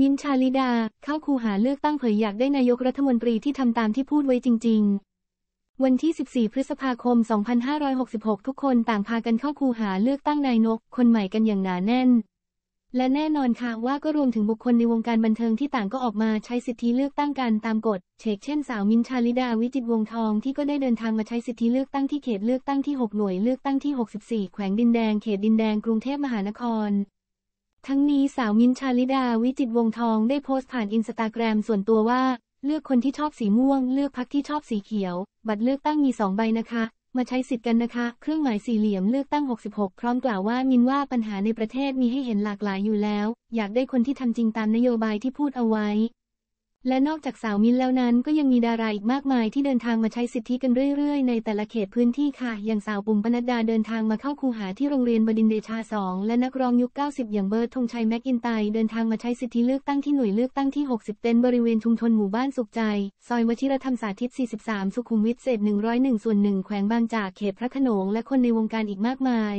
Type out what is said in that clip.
มินชาลิดาเข้าคูหาเลือกตั้งเผยอยากได้นายกรัฐมนตรีที่ทำตามที่พูดไว้จริงๆ วันที่ 14 พฤษภาคม 2566 ทุกคนต่างพากันเข้าคูหาเลือกตั้งนายนก คนใหม่กันอย่างหนาแน่น และแน่นอนค่ะ ว่าก็รวมถึงบุคคลในวงการบันเทิงที่ต่างก็ออกมาใช้สิทธิเลือกตั้งกันตามกฎ เชกเช่นสาว มินชาลิดา วิจิตวงทอง ที่ก็ได้เดินทางมาใช้สิทธิเลือกตั้งที่เขตเลือกตั้งที่ 6 หน่วยเลือกตั้งที่ 64 แขวงดินแดง เขตดินแดง กรุงเทพมหานครทั้งนี้สาวมินชาลิดาวิจิตวงทองได้โพสต์ผ่านอินสตาแกรมส่วนตัวว่า เลือกคนที่ชอบสีม่วง เลือกพักที่ชอบสีเขียว บัตรเลือกตั้งมีสองใบนะคะ มาใช้สิทธิ์กันนะคะ เครื่องหมายสี่เหลี่ยมเลือกตั้ง 66 พร้อมกล่าวว่ามินว่าปัญหาในประเทศมีให้เห็นหลากหลายอยู่แล้ว อยากได้คนที่ทำจริงตามนโยบายที่พูดเอาไว้และนอกจากสาวมินแล้วนั้นก็ยังมีดาราอีกมากมายที่เดินทางมาใช้สิทธิกันเรื่อยๆในแต่ละเขตพื้นที่ค่ะ อย่างสาวปุ่มปนัดดาเดินทางมาเข้าคูหาที่โรงเรียนบดินเดชา 2 และนักร้องยุค 90 อย่างเบิร์ดธงชัยแม็กอินไตเดินทางมาใช้สิทธิเลือกตั้งที่หน่วยเลือกตั้งที่60 เต็นบริเวณชุมชนหมู่บ้านสุขใจ ซอยวชิรธรรมสาธิต43สุขุมวิทเศษ101ส่วนหนึ่งแขวงบางจากเขตพระโขนงและคนในวงการอีกมากมาย